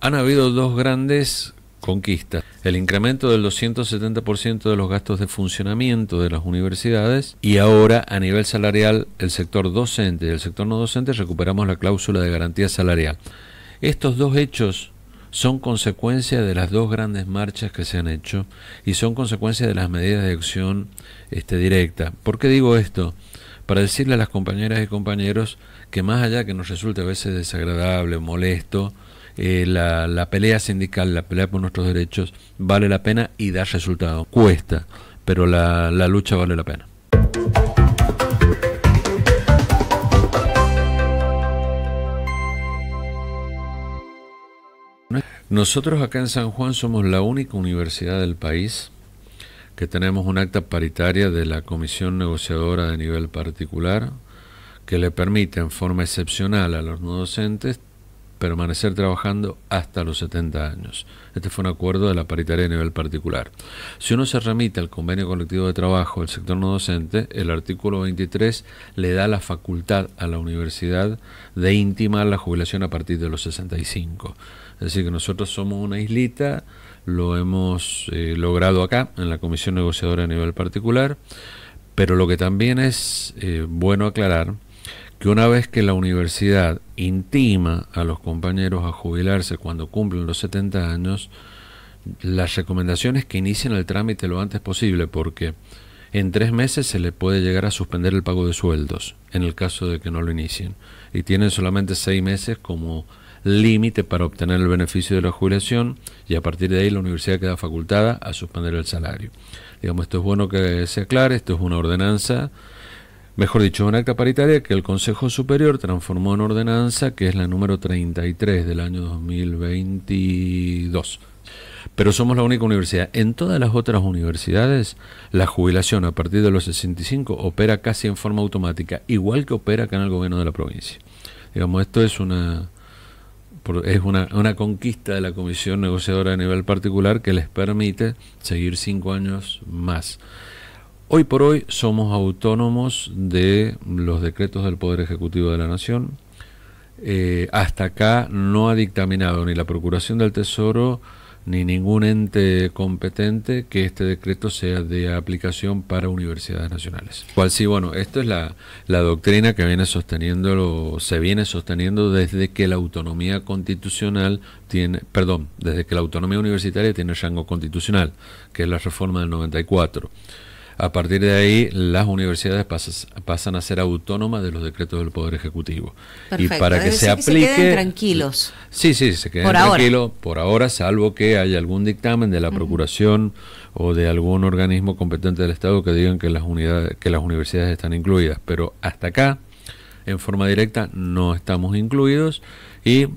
han habido dos grandes conquistas. El incremento del 270% de los gastos de funcionamiento de las universidades y ahora a nivel salarial el sector docente y el sector no docente recuperamos la cláusula de garantía salarial. Estos dos hechos son consecuencia de las dos grandes marchas que se han hecho y son consecuencia de las medidas de acción este, directa. ¿Por qué digo esto? Para decirle a las compañeras y compañeros que más allá que nos resulte a veces desagradable, molesto, eh, la, pelea sindical, la pelea por nuestros derechos, vale la pena y da resultado. Cuesta, pero la, la lucha vale la pena. Nosotros acá en San Juan somos la única universidad del país que tenemos un acta paritaria de la comisión negociadora de nivel particular que le permite en forma excepcional a los no docentes permanecer trabajando hasta los 70 años. Este fue un acuerdo de la paritaria a nivel particular. Si uno se remite al convenio colectivo de trabajo del sector no docente, el artículo 23 le da la facultad a la universidad de intimar la jubilación a partir de los 65. Es decir, que nosotros somos una islita, lo hemos eh, logrado acá, en la comisión negociadora a nivel particular, pero lo que también es eh, bueno aclarar, que una vez que la universidad intima a los compañeros a jubilarse cuando cumplen los 70 años, las recomendaciones que inicien el trámite lo antes posible, porque en tres meses se le puede llegar a suspender el pago de sueldos, en el caso de que no lo inicien, y tienen solamente seis meses como límite para obtener el beneficio de la jubilación, y a partir de ahí la universidad queda facultada a suspender el salario. Digamos, esto es bueno que se aclare, esto es una ordenanza mejor dicho, un acta paritaria que el Consejo Superior transformó en ordenanza, que es la número 33 del año 2022. Pero somos la única universidad. En todas las otras universidades, la jubilación a partir de los 65 opera casi en forma automática, igual que opera acá en el gobierno de la provincia. Digamos, esto es una, es una, una, conquista de la comisión negociadora a nivel particular que les permite seguir cinco años más. Hoy por hoy somos autónomos de los decretos del Poder Ejecutivo de la Nación. Eh, hasta acá no ha dictaminado ni la Procuración del Tesoro ni ningún ente competente que este decreto sea de aplicación para universidades nacionales. Cual sí, bueno, esto es la, doctrina que viene sosteniendo, se viene sosteniendo desde que la autonomía constitucional tiene, perdón, desde que la autonomía universitaria tiene rango constitucional, que es la reforma del 94. A partir de ahí, las universidades pasan a ser autónomas de los decretos del Poder Ejecutivo. Y para que se aplique... se queden tranquilos. Sí, sí, se queden tranquilos por ahora, salvo que haya algún dictamen de la Procuración o de algún organismo competente del Estado que digan que las, unidades, que las universidades están incluidas. Pero hasta acá, en forma directa, no estamos incluidos y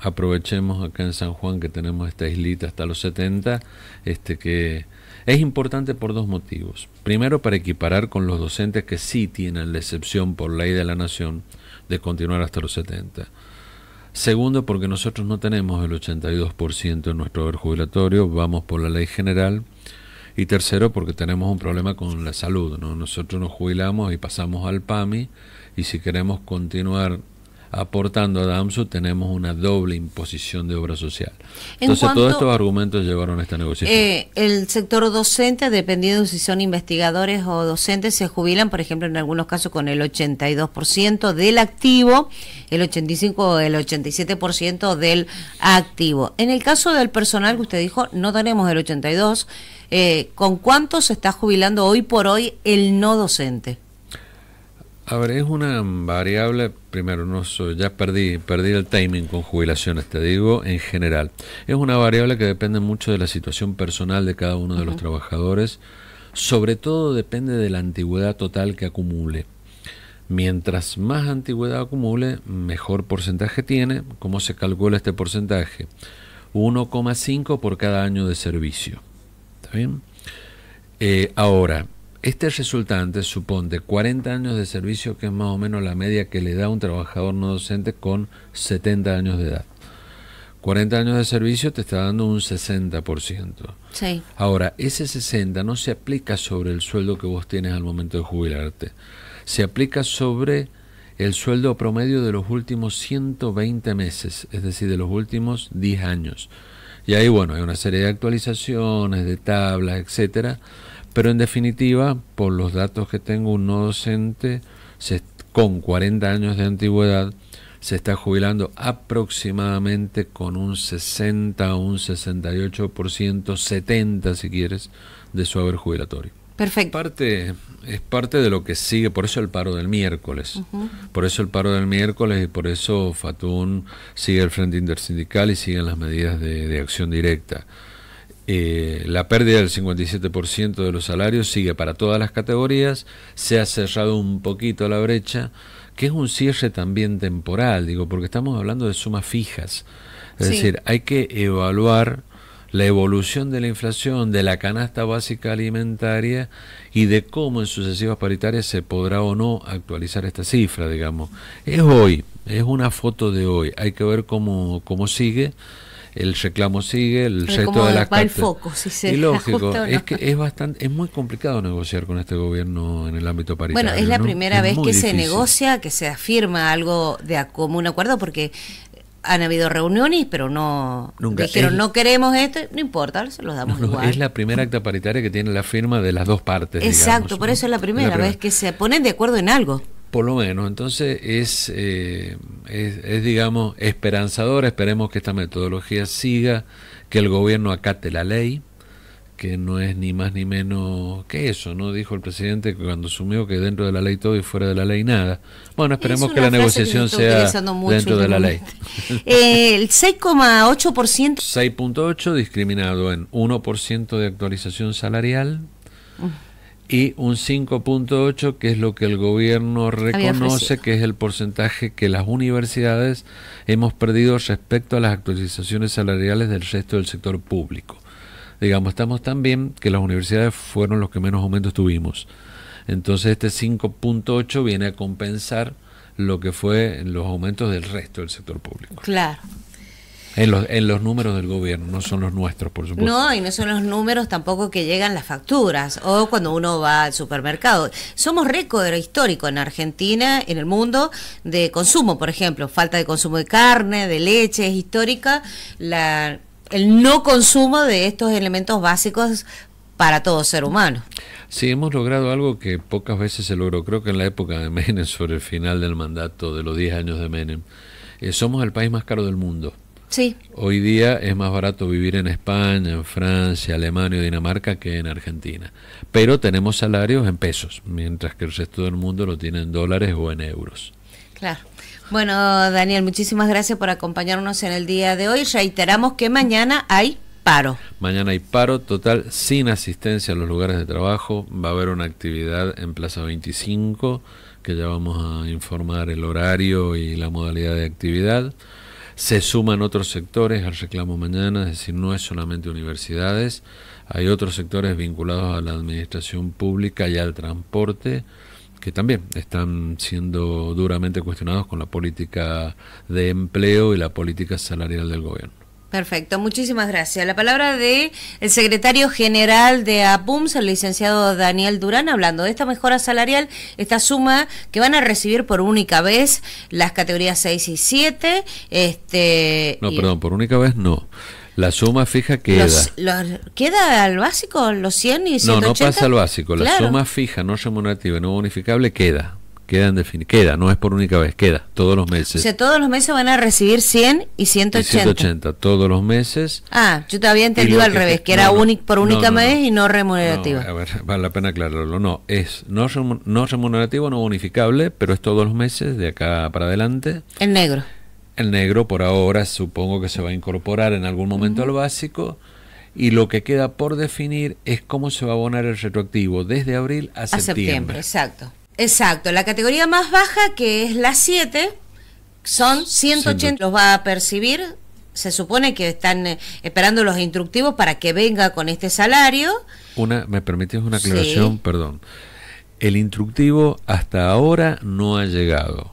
aprovechemos acá en San Juan que tenemos esta islita hasta los 70, este que es importante por dos motivos. Primero, para equiparar con los docentes que sí tienen la excepción por ley de la nación de continuar hasta los 70. Segundo, porque nosotros no tenemos el 82% en nuestro haber jubilatorio, vamos por la ley general. Y tercero, porque tenemos un problema con la salud. Nosotros nos jubilamos y pasamos al PAMI y si queremos continuar aportando a Damsu, tenemos una doble imposición de obra social. Entonces, todos estos argumentos llevaron a esta negociación. Eh, el sector docente, dependiendo si son investigadores o docentes, se jubilan, por ejemplo, en algunos casos con el 82% del activo, el 85 o el 87% del activo. En el caso del personal que usted dijo, no tenemos el 82%. Eh, ¿Con cuánto se está jubilando hoy por hoy el no docente? A ver, es una variable, primero, no ya perdí, perdí el timing con jubilaciones, te digo, en general. Es una variable que depende mucho de la situación personal de cada uno de los trabajadores, sobre todo depende de la antigüedad total que acumule. Mientras más antigüedad acumule, mejor porcentaje tiene. ¿Cómo se calcula este porcentaje? 1,5 por cada año de servicio. ¿Está bien? Eh, ahora, este resultante supone 40 años de servicio, que es más o menos la media que le da un trabajador no docente con 70 años de edad. 40 años de servicio te está dando un 60%. Sí. Ahora, ese 60 no se aplica sobre el sueldo que vos tienes al momento de jubilarte. Se aplica sobre el sueldo promedio de los últimos 120 meses, es decir, de los últimos 10 años. Y ahí, bueno, hay una serie de actualizaciones, de tablas, etcétera pero en definitiva, por los datos que tengo, un no docente con 40 años de antigüedad se está jubilando aproximadamente con un 60 un 68%, 70% si quieres, de su haber jubilatorio. Perfecto. es parte de lo que sigue, por eso el paro del miércoles. Por eso el paro del miércoles y por eso fatún sigue el Frente Intersindical y siguen las medidas de acción directa. Eh, la pérdida del 57% de los salarios sigue para todas las categorías, se ha cerrado un poquito la brecha, que es un cierre también temporal, digo, porque estamos hablando de sumas fijas. Es decir, hay que evaluar la evolución de la inflación, de la canasta básica alimentaria y de cómo en sucesivas paritarias se podrá o no actualizar esta cifra, digamos. Es hoy, es una foto de hoy, hay que ver cómo, cómo sigue el reclamo sigue, el resto de las foco, y lógico, es que es bastante, es muy complicado negociar con este gobierno en el ámbito paritario. Bueno, es la primera vez que se negocia, que se afirma algo de un acuerdo, porque han habido reuniones, pero no no queremos esto, no importa, se los damos igual. Es la primera acta paritaria que tiene la firma de las dos partes. Exacto, por eso es la primera vez que se ponen de acuerdo en algo por lo menos. Entonces eh, es, es, digamos, esperanzador. Esperemos que esta metodología siga, que el gobierno acate la ley, que no es ni más ni menos que eso, ¿no? Dijo el presidente que cuando asumió que dentro de la ley todo y fuera de la ley nada. Bueno, esperemos que la negociación sea dentro de la ley. Eh, el 6,8%. 6,8% discriminado en 1% de actualización salarial. Mm y un 5.8 que es lo que el gobierno reconoce que es el porcentaje que las universidades hemos perdido respecto a las actualizaciones salariales del resto del sector público. Digamos, estamos tan bien que las universidades fueron los que menos aumentos tuvimos. Entonces este 5.8 viene a compensar lo que fue los aumentos del resto del sector público. Claro. En los, números del gobierno, no son los nuestros, por supuesto. No, y no son los números tampoco que llegan las facturas o cuando uno va al supermercado. Somos récord histórico en Argentina, en el mundo, de consumo, por ejemplo. Falta de consumo de carne, de leche, es histórica la, el no consumo de estos elementos básicos para todo ser humano. Sí, hemos logrado algo que pocas veces se logró, creo que en la época de Menem, sobre el final del mandato de los 10 años de Menem. Eh, somos el país más caro del mundo. Hoy día es más barato vivir en España, en Francia, Alemania o Dinamarca que en Argentina. Pero tenemos salarios en pesos, mientras que el resto del mundo lo tiene en dólares o en euros. Claro. Bueno, Daniel, muchísimas gracias por acompañarnos en el día de hoy. Reiteramos que mañana hay paro. Mañana hay paro total sin asistencia a los lugares de trabajo. Va a haber una actividad en Plaza 25 que ya vamos a informar el horario y la modalidad de actividad. Se suman otros sectores al reclamo mañana, es decir, no es solamente universidades, hay otros sectores vinculados a la administración pública y al transporte que también están siendo duramente cuestionados con la política de empleo y la política salarial del gobierno. Perfecto, muchísimas gracias. La palabra de el secretario general de APUMS, el licenciado Daniel Durán, hablando de esta mejora salarial, esta suma que van a recibir por única vez las categorías 6 y 7. Este, no, perdón, por única vez no. La suma fija queda. ¿Queda al básico, los 100 y 180? No, no pasa al básico. La suma fija no remunerativa, no bonificable queda en Queda, no es por única vez, queda, todos los meses. O sea, todos los meses van a recibir 100 y 180. 180, todos los meses. Ah, yo te había entendido al revés, que era por única vez y no remunerativo. a ver, vale la pena aclararlo. No, es no, no remunerativo, no bonificable, pero es todos los meses, de acá para adelante. El negro. El negro por ahora supongo que se va a incorporar en algún momento al básico y lo que queda por definir es cómo se va a abonar el retroactivo desde abril a, a septiembre. Exacto. Exacto, la categoría más baja, que es la 7, son 180, los va a percibir. Se supone que están eh, esperando los instructivos para que venga con este salario. Una, ¿Me permites una aclaración? Perdón. El instructivo hasta ahora no ha llegado.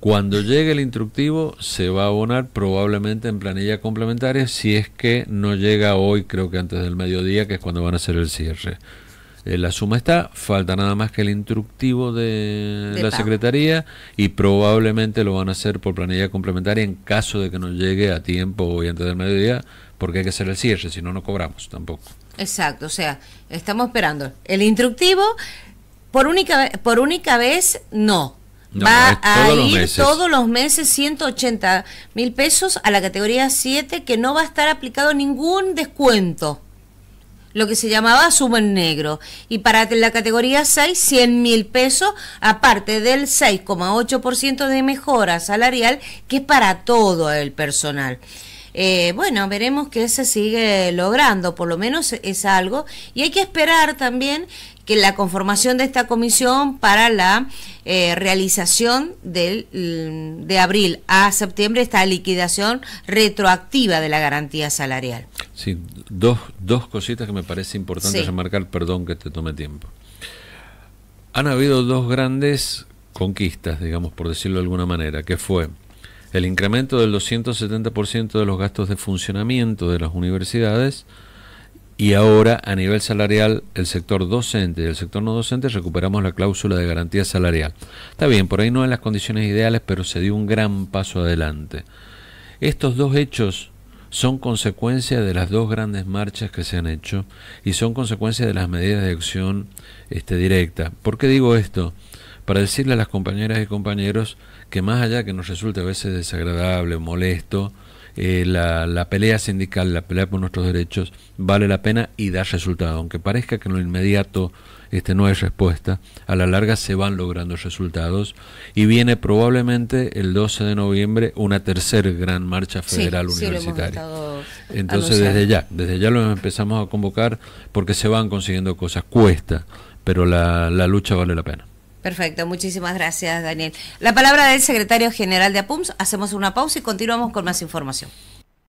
Cuando llegue el instructivo se va a abonar probablemente en planilla complementaria si es que no llega hoy, creo que antes del mediodía, que es cuando van a hacer el cierre. Eh, la suma está, falta nada más que el instructivo de, la Secretaría y probablemente lo van a hacer por planilla complementaria en caso de que no llegue a tiempo hoy antes del mediodía, porque hay que hacer el cierre, si no, no cobramos tampoco. Exacto, o sea, estamos esperando el instructivo por única, por única vez, no. va a ir todos los meses 180 mil pesos a la categoría 7 que no va a estar aplicado ningún descuento lo que se llamaba sumo en negro. Y para la categoría 6, 100 mil pesos, aparte del 6,8% de mejora salarial, que es para todo el personal. Eh, bueno, veremos que se sigue logrando, por lo menos es algo, y hay que esperar también que la conformación de esta comisión para la eh, realización mm, de abril a septiembre esta liquidación retroactiva de la garantía salarial. Sí, dos, dos cositas que me parece importante remarcar, perdón que te tome tiempo. Han habido dos grandes conquistas, digamos, por decirlo de alguna manera, que fue el incremento del 270% de los gastos de funcionamiento de las universidades y ahora a nivel salarial el sector docente y el sector no docente recuperamos la cláusula de garantía salarial. Está bien, por ahí no en las condiciones ideales, pero se dio un gran paso adelante. Estos dos hechos son consecuencia de las dos grandes marchas que se han hecho y son consecuencia de las medidas de acción este, directa. ¿Por qué digo esto? para decirle a las compañeras y compañeros que más allá que nos resulte a veces desagradable, molesto, eh, la, pelea sindical, la pelea por nuestros derechos, vale la pena y da resultado. Aunque parezca que en lo inmediato este, no hay respuesta, a la larga se van logrando resultados y viene probablemente el 12 de noviembre una tercera gran marcha federal universitaria. Entonces desde ya, desde ya lo empezamos a convocar porque se van consiguiendo cosas, cuesta, pero la lucha vale la pena. Perfecto, muchísimas gracias Daniel. La palabra del secretario general de APUMS, hacemos una pausa y continuamos con más información.